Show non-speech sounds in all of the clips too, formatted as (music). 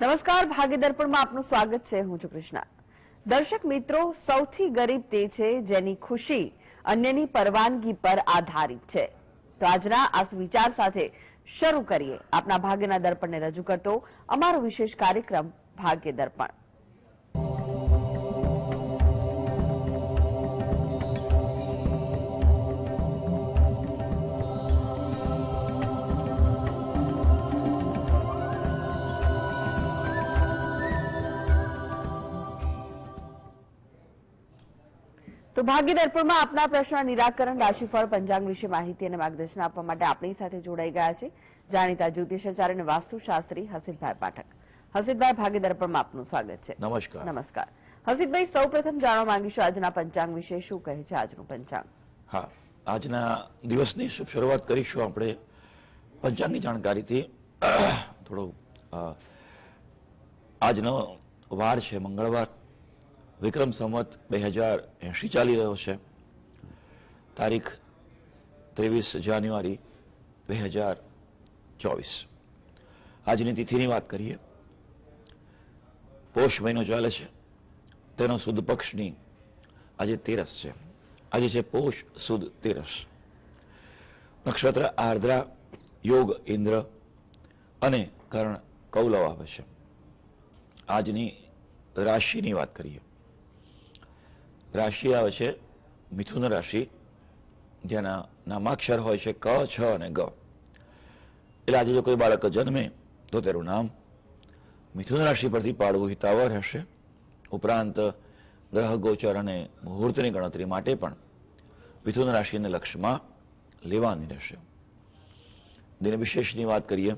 નમસ્કાર ભાગ્યદર્પણમાં આપનું સ્વાગત છે હું છું કૃષ્ણા દર્શક મિત્રો સૌથી ગરીબ તે છે જેની ખુશી અન્યની પરવાનગી પર આધારિત છે તો આજના આ વિચાર સાથે શરૂ કરીએ આપના ભાગ્યના દર્પણને રજૂ કરતો અમારો વિશેષ કાર્યક્રમ ભાગ્ય દર્પણ તો ભાગ્ય દર્પણમાં આપના પ્રશ્ન નિરાકરણ રાશિફળ પંચાંગ વિશે માહિતી અને માર્ગદર્શન આપવા માટે આપણી સાથે જોડાઈ ગયા છે જાણીતા જ્યોતિષાચાર્ય અને વાસ્તુશાસ્ત્રી હસીતભાઈ પાઠક હસીતભાઈ ભાગ્ય દર્પણમાં આપનું સ્વાગત છે નમસ્કાર નમસ્કાર હસીતભાઈ સૌપ્રથમ જાણવા માંગીશું આજના પંચાંગ વિશે શું કહે છે આજનું પંચાંગ હા આજના દિવસની શરૂઆત કરીશું આપણે પંચાંગની જાણકારીથી થોડો આજનો વાર છે મંગળવાર વિક્રમ સંવત બે હજાર એંશી ચાલી રહ્યો છે તારીખ ત્રેવીસ જાન્યુઆરી બે હજાર ચોવીસ આજની તિથિની વાત કરીએ પોષ મહિનો ચાલે છે તેનો સુદ પક્ષની આજે તેરસ છે આજે છે પોષ સુદ તેરસ નક્ષત્ર આર્દ્રા યોગ ઇન્દ્ર અને કરણ કૌલવ આવે છે આજની રાશિની વાત કરીએ રાશિ આવે છે મિથુન રાશિ જેના નામાક્ષર હોય છે ક છ અને ગ એટલે આજે જો કોઈ બાળક જન્મે તો તેનું નામ મિથુન રાશિ પરથી પાડવું હિતાવહ રહેશે ઉપરાંત ગ્રહ ગોચર અને મુહૂર્તની ગણતરી માટે પણ મિથુન રાશિને લક્ષ્યમાં લેવાની રહેશે દિન વિશેષની વાત કરીએ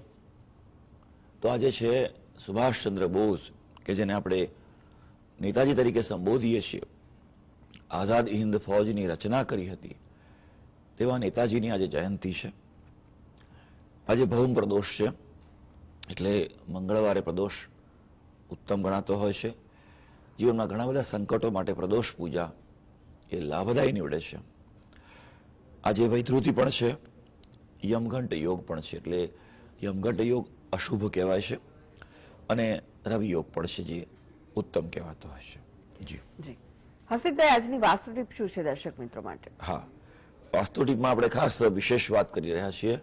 તો આજે છે સુભાષચંદ્ર બોઝ કે જેને આપણે નેતાજી તરીકે સંબોધીએ છીએ આઝાદ હિન્દ ફૌજની રચના કરી હતી તેવા નેતાજીની આજે જયંતિ છે આજે ભૌમ પ્રદોષ છે એટલે મંગળવારે પ્રદોષ ઉત્તમ ગણાતો હોય છે જીવનમાં ઘણા બધા સંકટો માટે પ્રદોષ પૂજા એ લાભદાયી નીવડે છે આજે વૈધૃતિ પણ છે યમઘંટ યોગ પણ છે એટલે યમઘંટ યોગ અશુભ કહેવાય છે અને રવિ યોગ પણ છે જે ઉત્તમ કહેવાતો હોય છે જી જી હસીદભાઈ આજની વાસ્તુ શું છે દર્શક મિત્રો માટે હા વાસ્તુટીપમાં આપણે ખાસ વિશેષ વાત કરી રહ્યા છીએ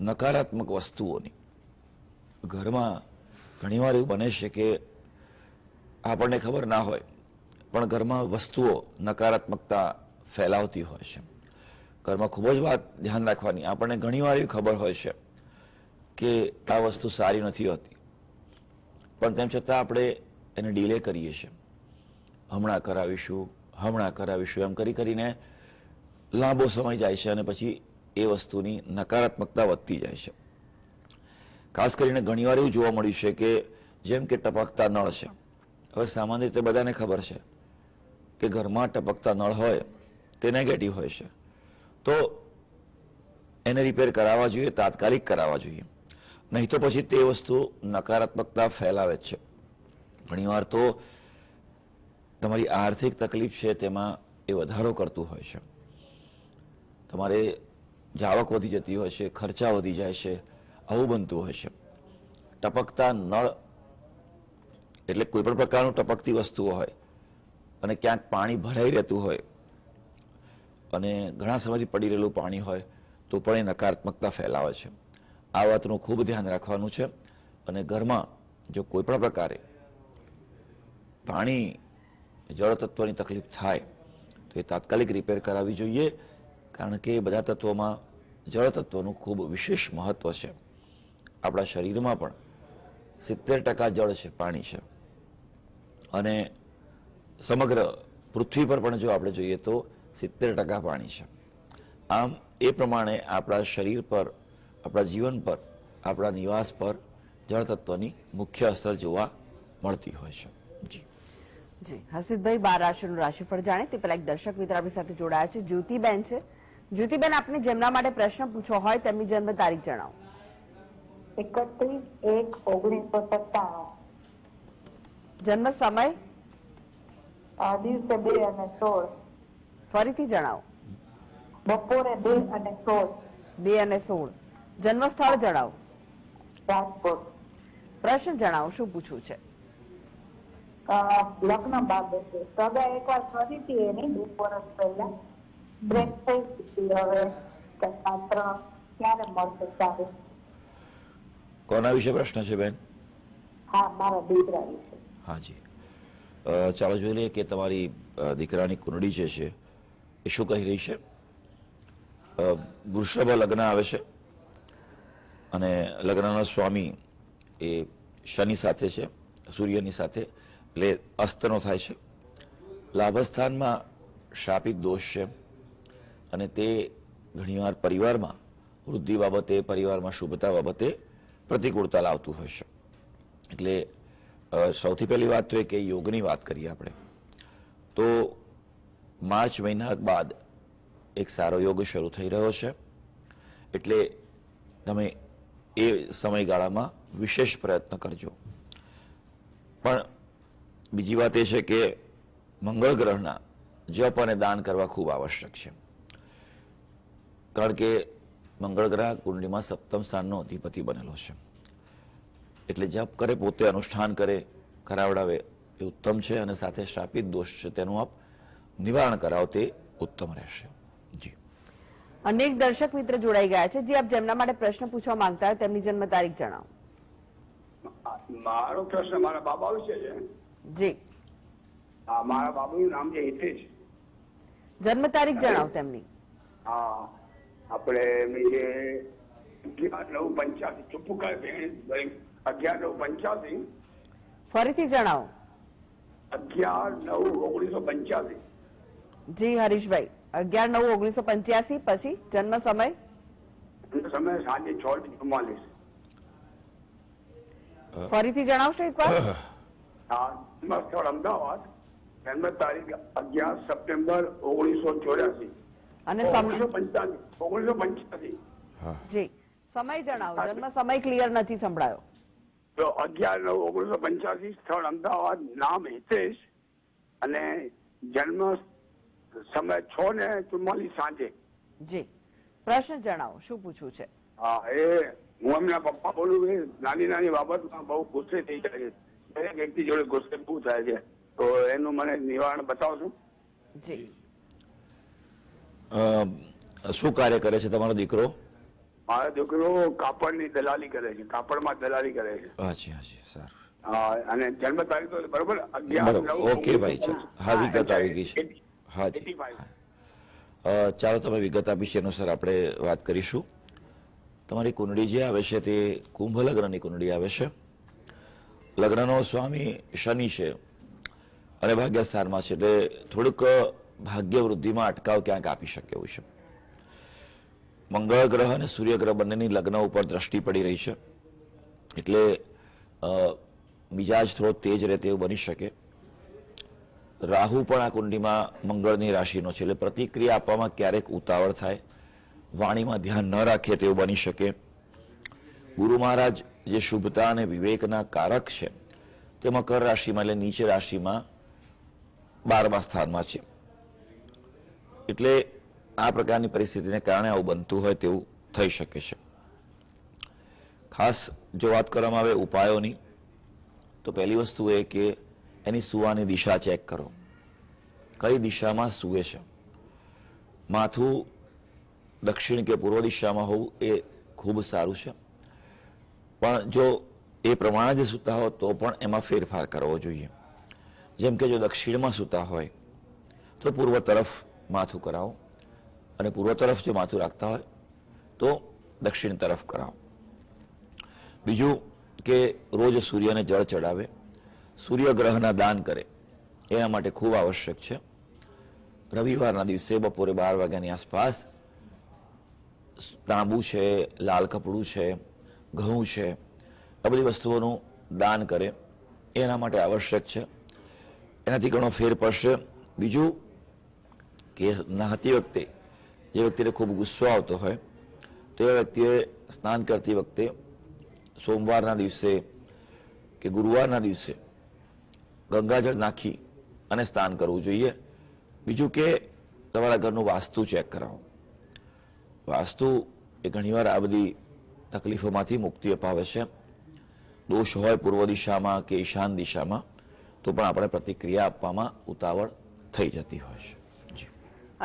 નકારાત્મક વસ્તુઓની ઘરમાં ઘણીવાર એવું બને છે કે આપણને ખબર ના હોય પણ ઘરમાં વસ્તુઓ નકારાત્મકતા ફેલાવતી હોય છે ઘરમાં ખૂબ જ વાત ધ્યાન રાખવાની આપણને ઘણીવાર એવી ખબર હોય છે કે આ વસ્તુ સારી નથી હોતી પણ તેમ છતાં આપણે એને ડીલે કરીએ છીએ હમણાં કરાવીશું હમણાં કરાવીશું એમ કરી કરીને લાંબો સમય જાય છે અને પછી એ વસ્તુની નકારાત્મકતા વધતી જાય છે ખાસ કરીને ઘણીવાર એવું જોવા મળ્યું છે કે જેમ કે ટપકતા નળ છે હવે સામાન્ય રીતે બધાને ખબર છે કે ઘરમાં ટપકતા નળ હોય તે નેગેટિવ હોય છે તો એને રિપેર કરાવવા જોઈએ તાત્કાલિક કરાવવા જોઈએ નહીં તો પછી તે વસ્તુ નકારાત્મકતા ફેલાવે છે ઘણીવાર તો તમારી આર્થિક તકલીફ છે તેમાં એ વધારો કરતું હોય છે તમારે જાવક વધી જતી હોય છે ખર્ચા વધી જાય છે આવું બનતું હોય છે ટપકતા નળ એટલે કોઈપણ પ્રકારનું ટપકતી વસ્તુઓ હોય અને ક્યાંક પાણી ભરાઈ રહેતું હોય અને ઘણા સમયથી પડી રહેલું પાણી હોય તો પણ એ નકારાત્મકતા ફેલાવે છે આ વાતનું ખૂબ ધ્યાન રાખવાનું છે અને ઘરમાં જો કોઈ પણ પ્રકારે પાણી જળ તત્વની તકલીફ થાય તો એ તાત્કાલિક રિપેર કરાવવી જોઈએ કારણ કે બધા તત્વોમાં જળ તત્વનું ખૂબ વિશેષ મહત્ત્વ છે આપણા શરીરમાં પણ સિત્તેર ટકા જળ છે પાણી છે અને સમગ્ર પૃથ્વી પર પણ જો આપણે જોઈએ તો સિત્તેર ટકા પાણી છે આમ એ પ્રમાણે આપણા શરીર પર આપણા જીવન પર આપણા નિવાસ પર જળતત્વની મુખ્ય અસર જોવા મળતી હોય છે જી જી હસીદભાઈ બાર રાશિનું રાશિફળ જાણે તે પહેલા એક દર્શક મિત્ર આપણી સાથે જોડાયા છે જ્યોતિબેન છે જ્યોતિબેન આપને જેમના માટે પ્રશ્ન પૂછો હોય તેમની જન્મ તારીખ જણાવો જન્મ સમય ફરીથી જણાવો બપોરે બે અને સોળ બે અને સોળ જન્મ સ્થળ જણાવો પ્રશ્ન જણાવો શું પૂછવું છે લગ્ન બાબતે સગા એકવાર કરી હતી એની બે વર્ષ પહેલા બ્રેક હવે પાત્ર ક્યારે મળશે સારું કોના વિશે પ્રશ્ન છે બેન હા મારા દીકરા વિશે હાજી ચાલો જોઈ લઈએ કે તમારી દીકરાની કુંડળી જે છે એ શું કહી રહી છે વૃષભ લગ્ન આવે છે અને લગ્નના સ્વામી એ શનિ સાથે છે સૂર્યની સાથે એટલે અસ્તનો થાય છે લાભસ્થાનમાં શાપિક દોષ છે અને તે ઘણીવાર પરિવારમાં વૃદ્ધિ બાબતે પરિવારમાં શુભતા બાબતે પ્રતિકૂળતા લાવતું હોય છે એટલે સૌથી પહેલી વાત તો એ કે યોગની વાત કરીએ આપણે તો માર્ચ મહિના બાદ એક સારો યોગ શરૂ થઈ રહ્યો છે એટલે તમે એ સમયગાળામાં વિશેષ પ્રયત્ન કરજો પણ બીજી વાત એ છે કે મંગળ ગ્રહના જપ અને દાન કરવા ખૂબ આવશ્યક છે કારણ કે મંગળ ગ્રહ કુંડલીમાં સપ્તમ સ્થાનનો અધિપતિ બનેલો છે એટલે જપ કરે પોતે અનુષ્ઠાન કરે કરાવડાવે એ ઉત્તમ છે અને સાથે સ્થાપિત દોષ છે તેનું આપ નિવારણ કરાવો તે ઉત્તમ રહેશે અનેક દર્શક મિત્ર જોડાઈ ગયા છે જે આપ જેમના માટે પ્રશ્ન પૂછવા માંગતા હોય તેમની જન્મ તારીખ જણાવો મારો પ્રશ્ન મારા બાબા વિશે છે જી હા મારા બાબુનું નામ છે હિતેશ જન્મ તારીખ જણાવો તેમની હા આપણે એમની નવ ફરીથી જણાવો ઓગણીસો પંચ્યાસી જી હરીશભાઈ અગિયાર નવ ઓગણીસો પંચ્યાસી પછી જન્મ સમય સમય સાંજે છ ચુમ્માલીસ ફરીથી જણાવશો એક વાર (coughs) હા સ્થળ અમદાવાદ જન્મ તારીખ અગિયાર સપ્ટેમ્બર ઓગણીસો ચોર્યાસી અને ઓગણીસો પંચ્યાસી ઓગણીસો પંચ્યાસી જી સમય જણાવો જન્મ સમય ક્લિયર નથી સંભળાયો તો અગિયાર નવ ઓગણીસો પંચ્યાસી સ્થળ અમદાવાદ નામ હિતેશ અને જન્મ સમય છ ને ચુમ્માલીસ સાંજે જી પ્રશ્ન જણાવો શું પૂછવું છે હા એ હું એમના પપ્પા બોલું નાની નાની બાબતમાં બહુ ગુસ્સે થઈ જાય છે દરેક વ્યક્તિ જોડે ગુસ્સે બહુ થાય છે તો એનું મને નિવારણ બતાવશો શું કાર્ય કરે છે તમારો દીકરો મારો દીકરો કાપડની દલાલી કરે છે કાપડ માં દલાલી કરે છે અચ્છા અને જન્મ તારીખ તો બરોબર ઓકે ભાઈ હા વિગત આવી ગઈ છે હા જી ચાલો તમે વિગત આપી છે અનુસાર આપણે વાત કરીશું તમારી કુંડળી જે આવે છે તે કુંભ લગ્નની કુંડળી આવે છે લગ્નનો સ્વામી શનિ છે અને ભાગ્યસ્થાનમાં છે એટલે થોડુંક ભાગ્યવૃદ્ધિમાં અટકાવ ક્યાંક આપી શકે એવું છે મંગળ ગ્રહ અને સૂર્યગ્રહ બંનેની લગ્ન ઉપર દ્રષ્ટિ પડી રહી છે એટલે બીજા જ થોડો તેજ રહે તેવું બની શકે રાહુ પણ આ કુંડીમાં મંગળની રાશિનો છે એટલે પ્રતિક્રિયા આપવામાં ક્યારેક ઉતાવળ થાય વાણીમાં ધ્યાન ન રાખે તેવું બની શકે ગુરુ મહારાજ જે શુભતા અને વિવેકના કારક છે તે મકર રાશિમાં એટલે નીચે રાશિમાં બારમા સ્થાનમાં છે એટલે આ પ્રકારની પરિસ્થિતિને કારણે આવું બનતું હોય તેવું થઈ શકે છે ખાસ જો વાત કરવામાં આવે ઉપાયોની તો પહેલી વસ્તુ એ કે એની સુવાની દિશા ચેક કરો કઈ દિશામાં સૂવે છે માથું દક્ષિણ કે પૂર્વ દિશામાં હોવું એ ખૂબ સારું છે પણ જો એ પ્રમાણે જ સૂતા હો તો પણ એમાં ફેરફાર કરવો જોઈએ જેમ કે જો દક્ષિણમાં સૂતા હોય તો પૂર્વ તરફ માથું કરાવો અને પૂર્વ તરફ જો માથું રાખતા હોય તો દક્ષિણ તરફ કરાવો બીજું કે રોજ સૂર્યને જળ ચડાવે સૂર્યગ્રહના દાન કરે એના માટે ખૂબ આવશ્યક છે રવિવારના દિવસે બપોરે બાર વાગ્યાની આસપાસ તાંબુ છે લાલ કપડું છે ઘઉં છે આ બધી વસ્તુઓનું દાન કરે એના માટે આવશ્યક છે એનાથી ઘણો ફેર પડશે બીજું કે નહાતી વખતે જે વ્યક્તિને ખૂબ ગુસ્સો આવતો હોય તો એ વ્યક્તિએ સ્નાન કરતી વખતે સોમવારના દિવસે કે ગુરુવારના દિવસે ગંગાજળ નાખી અને સ્નાન કરવું જોઈએ બીજું કે તમારા ઘરનું વાસ્તુ ચેક કરાવો વાસ્તુ એ ઘણીવાર આ બધી તકલીફોમાંથી મુક્તિ અપાવે છે દોષ હોય પૂર્વ દિશામાં કે ઈશાન દિશામાં તો પણ આપણે પ્રતિક્રિયા આપવામાં ઉતાવળ થઈ જતી હોય છે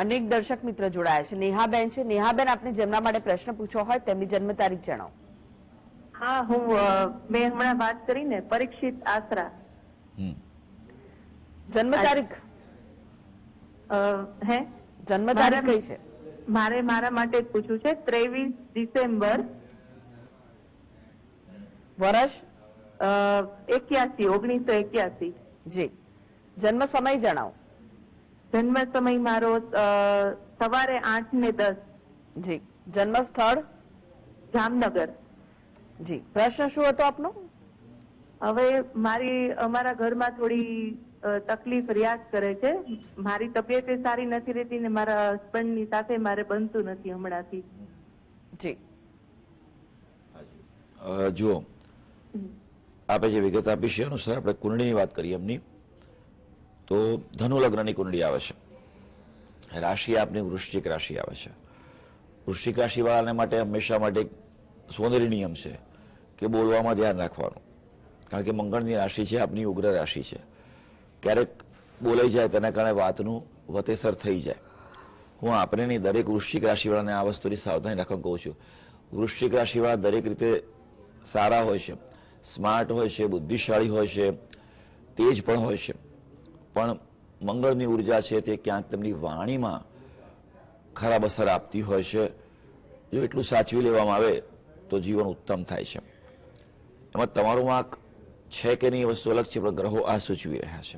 અનેક દર્શક મિત્ર જોડાયા છે નેહાબેન છે નેહાબેન આપને જેમના માટે પ્રશ્ન પૂછ્યો હોય તેમની જન્મ તારીખ જણાવો હા હું મેં હમણાં વાત કરીને પરીક્ષિત આસરા જન્મ તારીખ હે જન્મ તારીખ કઈ છે મારે મારા માટે પૂછ્યું છે ત્રેવીસ ડિસેમ્બર વર્ષ એક્યાસી ઓગણીસો એક્યાસી જી જન્મ સમય જણાવો જન્મ સમય મારો સવારે આઠ ને દસ જી જન્મ સ્થળ જામનગર જી પ્રશ્ન શું હતો આપનો હવે મારી અમારા ઘરમાં થોડી તકલીફ રિયાઝ કરે છે મારી તબિયત સારી નથી રહેતી ને મારા ની સાથે મારે બનતું નથી હમણાંથી જી જુઓ આપે જે વિગત આપી છે અનુસાર આપણે કુંડળીની વાત કરીએ એમની તો ધનુ લગ્નની કુંડળી આવે છે રાશિ આપની વૃશ્ચિક રાશિ આવે છે વૃશ્ચિક રાશિવાળાને માટે હંમેશા માટે સોનેરી નિયમ છે કે બોલવામાં ધ્યાન રાખવાનું કારણ કે મંગળની રાશિ છે આપની ઉગ્ર રાશિ છે ક્યારેક બોલાઈ જાય તેના કારણે વાતનું વતેસર થઈ જાય હું આપણે નહીં દરેક વૃશ્ચિક રાશિવાળાને આ વસ્તુની સાવધાની રાખવા કહું છું વૃશ્ચિક રાશિવાળા દરેક રીતે સારા હોય છે સ્માર્ટ હોય છે બુદ્ધિશાળી હોય છે તેજ પણ હોય છે પણ મંગળની ઉર્જા છે તે ક્યાંક તેમની વાણીમાં ખરાબ અસર આપતી હોય છે જો એટલું સાચવી લેવામાં આવે તો જીવન ઉત્તમ થાય છે એમાં તમારું વાંક છે કે નહીં એ વસ્તુ અલગ છે પણ ગ્રહો આ સૂચવી રહ્યા છે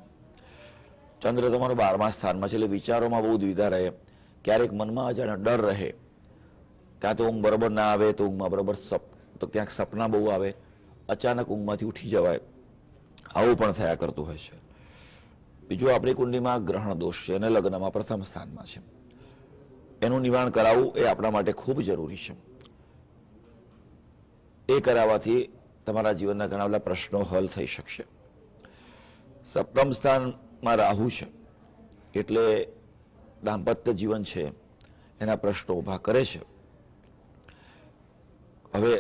ચંદ્ર તમારું બારમા સ્થાનમાં છે એટલે વિચારોમાં બહુ દ્વિધા રહે ક્યારેક મનમાં અજાણે ડર રહે ક્યાં તો ઊંઘ બરાબર ના આવે તો ઊંઘમાં બરાબર સપ તો ક્યાંક સપના બહુ આવે અચાનક ઊંઘમાંથી ઉઠી જવાય આવું પણ થયા કરતું હોય છે બીજું આપણી કુંડલીમાં ગ્રહણ દોષ છે અને લગ્નમાં પ્રથમ સ્થાનમાં છે એનું નિવારણ કરાવવું એ આપણા માટે ખૂબ જરૂરી છે એ કરાવવાથી તમારા જીવનના ઘણા બધા પ્રશ્નો હલ થઈ શકશે સપ્તમ સ્થાનમાં રાહુ છે એટલે દાંપત્ય જીવન છે એના પ્રશ્નો ઊભા કરે છે હવે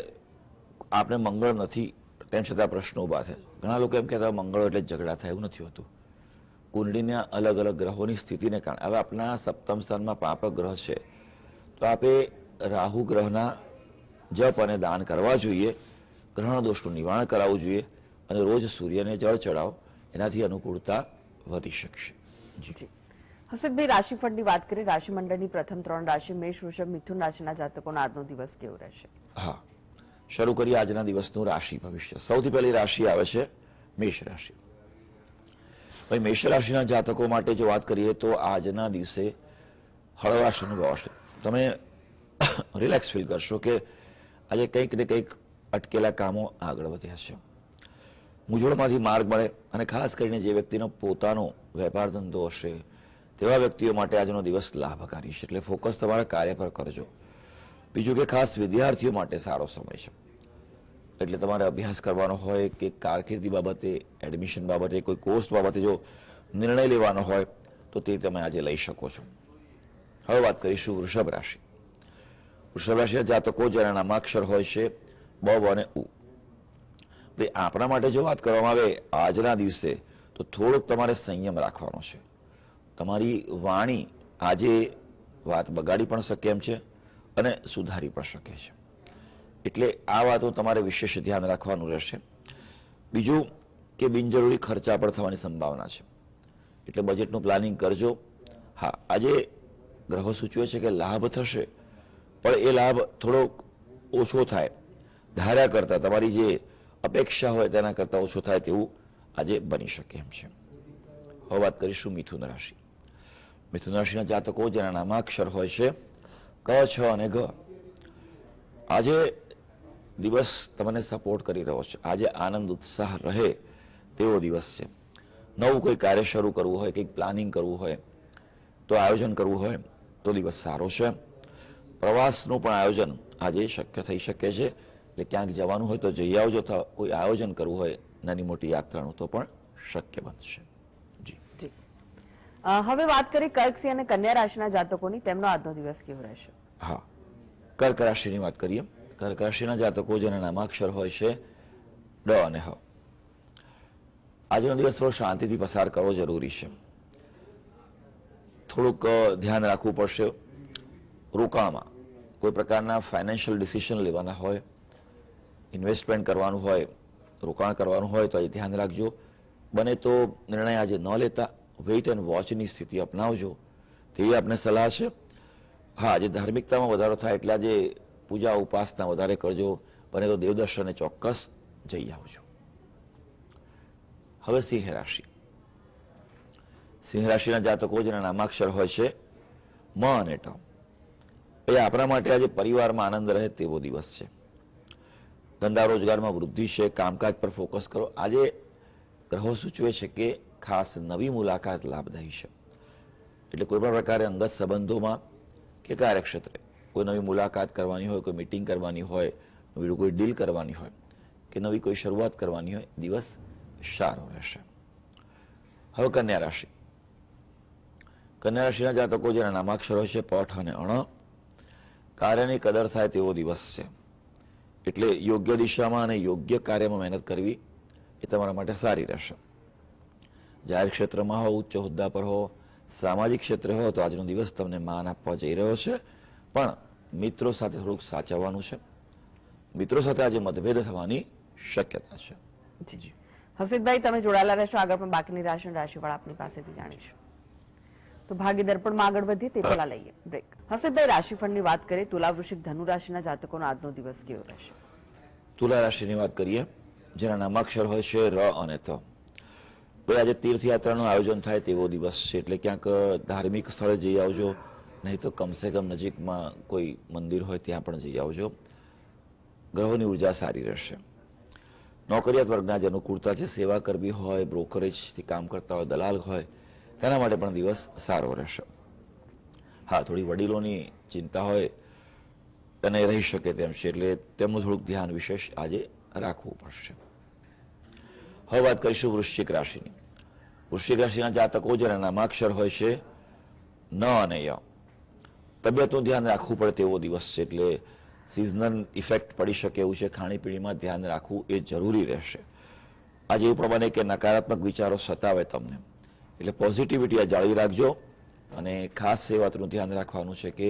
આપણે મંગળ નથી તેમ છતાં પ્રશ્નો ઊભા થયા ઘણા લોકો એમ કહેતા મંગળો એટલે ઝઘડા થાય એવું નથી હોતું કુંડળીના અલગ અલગ ગ્રહોની સ્થિતિને કારણે હવે આપણા સપ્તમ સ્થાનમાં પાપક ગ્રહ છે તો આપણે રાહુ ગ્રહના જપ અને દાન કરવા જોઈએ ગ્રહણ દોષનું નિવારણ કરાવવું જોઈએ અને રોજ સૂર્યને જળ ચડાવો એનાથી અનુકૂળતા વધી શકશે જી હસતભાઈ રાશિફળની વાત કરીએ રાશિમંડળની પ્રથમ ત્રણ રાશિ મેષ વૃષભ મિથુન રાશિના જાતકોનો આજનો દિવસ કેવો રહેશે હા શરૂ કરીએ આજના દિવસનું રાશિ ભવિષ્ય સૌથી પહેલી રાશિ આવે છે મેષ રાશિ ભાઈ મેષ રાશિના જાતકો માટે જો વાત કરીએ તો આજના દિવસે હળવાશ અનુભવાશે તમે રિલેક્સ ફીલ કરશો કે આજે કંઈક ને કંઈક અટકેલા કામો આગળ વધ્યા છે મૂંઝવણમાંથી માર્ગ મળે અને ખાસ કરીને જે વ્યક્તિનો પોતાનો વેપાર ધંધો હશે તેવા વ્યક્તિઓ માટે આજનો દિવસ લાભકારી છે એટલે ફોકસ તમારા કાર્ય પર કરજો બીજું કે ખાસ વિદ્યાર્થીઓ માટે સારો સમય છે એટલે તમારે અભ્યાસ કરવાનો હોય કે કારકિર્દી બાબતે એડમિશન બાબતે કોઈ કોર્સ બાબતે જો નિર્ણય લેવાનો હોય તો તે તમે આજે લઈ શકો છો હવે વાત કરીશું વૃષભ રાશિ વૃષભ રાશિના જાતકો જેના નામાક્ષર હોય છે બબ અને ઉ ભાઈ આપણા માટે જો વાત કરવામાં આવે આજના દિવસે તો થોડોક તમારે સંયમ રાખવાનો છે તમારી વાણી આજે વાત બગાડી પણ શકે એમ છે અને સુધારી પણ શકે છે એટલે આ વાતો તમારે વિશેષ ધ્યાન રાખવાનું રહેશે બીજું કે બિનજરૂરી ખર્ચા પણ થવાની સંભાવના છે એટલે બજેટનું પ્લાનિંગ કરજો હા આજે ગ્રહો સૂચવે છે કે લાભ થશે પણ એ લાભ થોડો ઓછો થાય ધાર્યા કરતાં તમારી જે અપેક્ષા હોય તેના કરતાં ઓછો થાય તેવું આજે બની શકે એમ છે હવે વાત કરીશું મિથુન રાશિ મિથુન રાશિના જાતકો જેના નામાક્ષર હોય છે ક છ અને ઘ આજે દિવસ તમને સપોર્ટ કરી રહ્યો છે આજે આનંદ ઉત્સાહ રહે તેવો દિવસ છે નવું કોઈ કાર્ય શરૂ કરવું હોય કંઈક પ્લાનિંગ કરવું હોય તો આયોજન કરવું હોય તો દિવસ સારો છે પ્રવાસનું પણ આયોજન આજે શક્ય થઈ શકે છે એટલે ક્યાંક જવાનું હોય તો જઈ આવજો તો કોઈ આયોજન કરવું હોય નાની મોટી યાત્રાનું તો પણ શક્ય બનશે જી હવે વાત કરી કર્કસી અને કન્યા રાશિના જાતકોની તેમનો આજનો દિવસ કેવો રહેશે હા કર્ક રાશિની વાત કરીએ કર્ક રાશિના જાતકો જેના નામાક્ષર હોય છે ડ અને હ આજનો દિવસ થોડો શાંતિથી પસાર કરવો જરૂરી છે થોડુંક ધ્યાન રાખવું પડશે રોકાણમાં કોઈ પ્રકારના ફાઇનાન્શિયલ ડિસિશન લેવાના હોય ઇન્વેસ્ટમેન્ટ કરવાનું હોય રોકાણ કરવાનું હોય તો આજે ધ્યાન રાખજો બને તો નિર્ણય આજે ન લેતા વેઇટ એન્ડ વોચની સ્થિતિ અપનાવજો તેવી આપણે સલાહ છે હા આજે ધાર્મિકતામાં વધારો થાય એટલે આજે પૂજા ઉપાસના વધારે કરજો બને તો દેવદર્શને ચોક્કસ જઈ આવજો હવે સિંહ રાશિ સિંહ રાશિના જાતકો જેના નામાક્ષર હોય છે મ અને ટ એ આપણા માટે આજે પરિવારમાં આનંદ રહે તેવો દિવસ છે ધંધા રોજગારમાં વૃદ્ધિ છે કામકાજ પર ફોકસ કરો આજે ગ્રહો સૂચવે છે કે ખાસ નવી મુલાકાત લાભદાયી છે એટલે કોઈપણ પ્રકારે અંગત સંબંધોમાં કે કાર્યક્ષેત્રે કોઈ નવી મુલાકાત કરવાની હોય કોઈ મિટિંગ કરવાની હોય નવી કોઈ ડીલ કરવાની હોય કે નવી કોઈ શરૂઆત કરવાની હોય દિવસ સારો રહેશે હવે કન્યા રાશિ કન્યા રાશિના જાતકો જેના નામાક્ષરો છે પઠ અને અણ કાર્યની કદર થાય તેવો દિવસ છે એટલે યોગ્ય દિશામાં અને યોગ્ય કાર્યમાં મહેનત કરવી એ તમારા માટે સારી રહેશે જાહેર ક્ષેત્રમાં હો ઉચ્ચ હોદ્દા પર હો સામાજિક ક્ષેત્રે હો તો આજનો દિવસ તમને માન આપવા જઈ રહ્યો છે પણ મિત્રો સાથે થોડુંક સાચવવાનું છે મિત્રો સાથે આજે મતભેદ થવાની શક્યતા છે જી હસીદભાઈ તમે જોડાયેલા રહેશો આગળ પણ બાકીની રાશિ રાશિફળ આપની પાસેથી જાણીશું તો ભાગ્ય દર્પણમાં આગળ વધીએ તે પહેલા લઈએ બ્રેક હસીદભાઈ રાશિફળની વાત કરીએ તુલા વૃશ્ચિક ધનુ રાશિના જાતકોનો આજનો દિવસ કેવો રહેશે તુલા રાશિની વાત કરીએ જેના અક્ષર હોય છે ર અને ત તો આજે તીર્થયાત્રાનું આયોજન થાય તેવો દિવસ છે એટલે ક્યાંક ધાર્મિક સ્થળે જઈ આવજો નહીં તો કમસે કમ નજીકમાં કોઈ મંદિર હોય ત્યાં પણ જઈ આવજો ગ્રહોની ઉર્જા સારી રહેશે નોકરિયાત વર્ગના જે અનુકૂળતા છે સેવા કરવી હોય બ્રોકરેજથી કામ કરતા હોય દલાલ હોય તેના માટે પણ દિવસ સારો રહેશે હા થોડી વડીલોની ચિંતા હોય તેને રહી શકે તેમ છે એટલે તેમનું થોડુંક ધ્યાન વિશેષ આજે રાખવું પડશે હવે વાત કરીશું વૃશ્ચિક રાશિની વૃશ્ચિક રાશિના જાતકો જેના નામાક્ષર હોય છે ન અને ય તબિયતનું ધ્યાન રાખવું પડે તેવો દિવસ છે એટલે સિઝનલ ઇફેક્ટ પડી શકે એવું છે ખાણીપીણીમાં ધ્યાન રાખવું એ જરૂરી રહેશે આજે એવું પ્રમાણે કે નકારાત્મક વિચારો સતાવે તમને એટલે પોઝિટિવિટી આ જાળવી રાખજો અને ખાસ એ વાતનું ધ્યાન રાખવાનું છે કે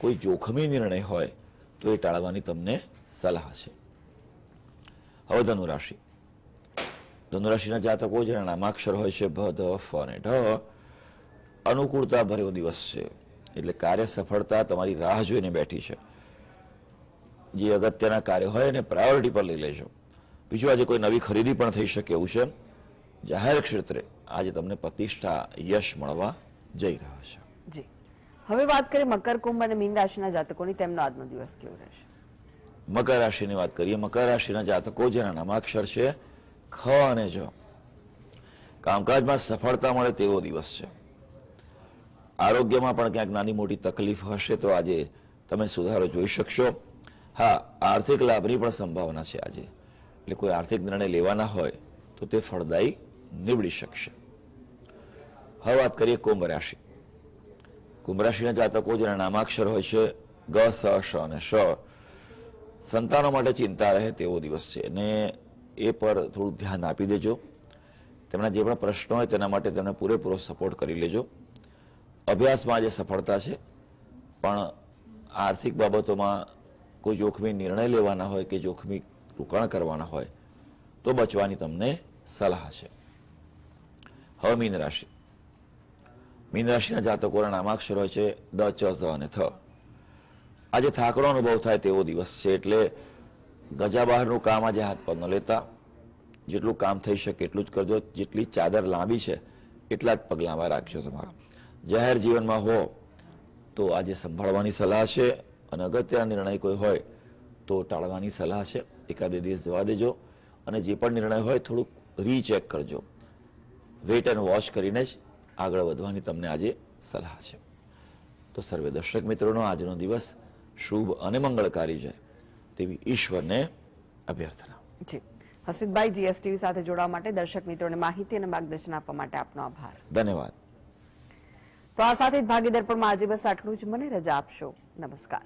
કોઈ જોખમી નિર્ણય હોય તો એ ટાળવાની તમને સલાહ છે હવે ધનુરાશિ ધનુરાશિના જાતકો જેના નામાક્ષર હોય છે ભ ધ ફ અને ઢ અનુકૂળતા ભર્યો દિવસ છે એટલે કાર્ય સફળતા તમારી રાહ જોઈને બેઠી છે જે અગત્યના કાર્ય હોય એને પ્રાયોરિટી પર લઈ લેજો બીજું આજે કોઈ નવી ખરીદી પણ થઈ શકે એવું છે જાહેર ક્ષેત્રે આજે તમને પ્રતિષ્ઠા યશ મળવા જઈ રહ્યા છે જી હવે વાત કરીએ મકર કુંભ અને મીન રાશિના જાતકોની તેમનો આજનો દિવસ કેવો રહેશે મકર રાશિની વાત કરીએ મકર રાશિના જાતકો જેના નામાક્ષર છે ખ અને જ કામકાજમાં સફળતા મળે તેવો દિવસ છે આરોગ્યમાં પણ ક્યાંક નાની મોટી તકલીફ હશે તો આજે તમે સુધારો જોઈ શકશો હા આર્થિક લાભની પણ સંભાવના છે આજે એટલે કોઈ આર્થિક નિર્ણય લેવાના હોય તો તે ફળદાયી નીવડી શકશે હવે વાત કરીએ કુંભ રાશિ કુંભ રાશિના જાતકો જેના નામાક્ષર હોય છે ગ સ શ અને શ સંતાનો માટે ચિંતા રહે તેવો દિવસ છે અને એ પર થોડું ધ્યાન આપી દેજો તેમના જે પણ પ્રશ્નો હોય તેના માટે તેમને પૂરેપૂરો સપોર્ટ કરી લેજો અભ્યાસમાં આજે સફળતા છે પણ આર્થિક બાબતોમાં કોઈ જોખમી નિર્ણય લેવાના હોય કે જોખમી રોકાણ કરવાના હોય તો બચવાની તમને સલાહ છે હવે મીન રાશિ મીન રાશિના જાતકોના નામાક્ષરો છે દ ચ ઝ અને થ આજે થાકરો અનુભવ થાય તેવો દિવસ છે એટલે ગજા બહારનું કામ આજે હાથ પર ન લેતા જેટલું કામ થઈ શકે એટલું જ કરજો જેટલી ચાદર લાંબી છે એટલા જ પગલામાં રાખજો તમારા જાહેર જીવનમાં હો તો આજે સંભાળવાની સલાહ છે અને અગત્યના નિર્ણય કોઈ હોય તો ટાળવાની સલાહ છે એકાદે દિવસ જવા દેજો અને જે પણ નિર્ણય હોય થોડુંક રીચેક કરજો વેટ એન્ડ વોશ કરીને જ આગળ વધવાની તમને આજે સલાહ છે તો સર્વે દર્શક મિત્રોનો આજનો દિવસ શુભ અને મંગળકારી જાય તેવી ઈશ્વરને અભ્યર્થના જી હસીદભાઈ જીએસટીવી સાથે જોડાવા માટે દર્શક મિત્રોને માહિતી અને માર્ગદર્શન આપવા માટે આપનો આભાર ધન્યવાદ તો આ સાથે જ ભાગીદાર પણ આજે બસ આટલું જ મને રજા આપશો નમસ્કાર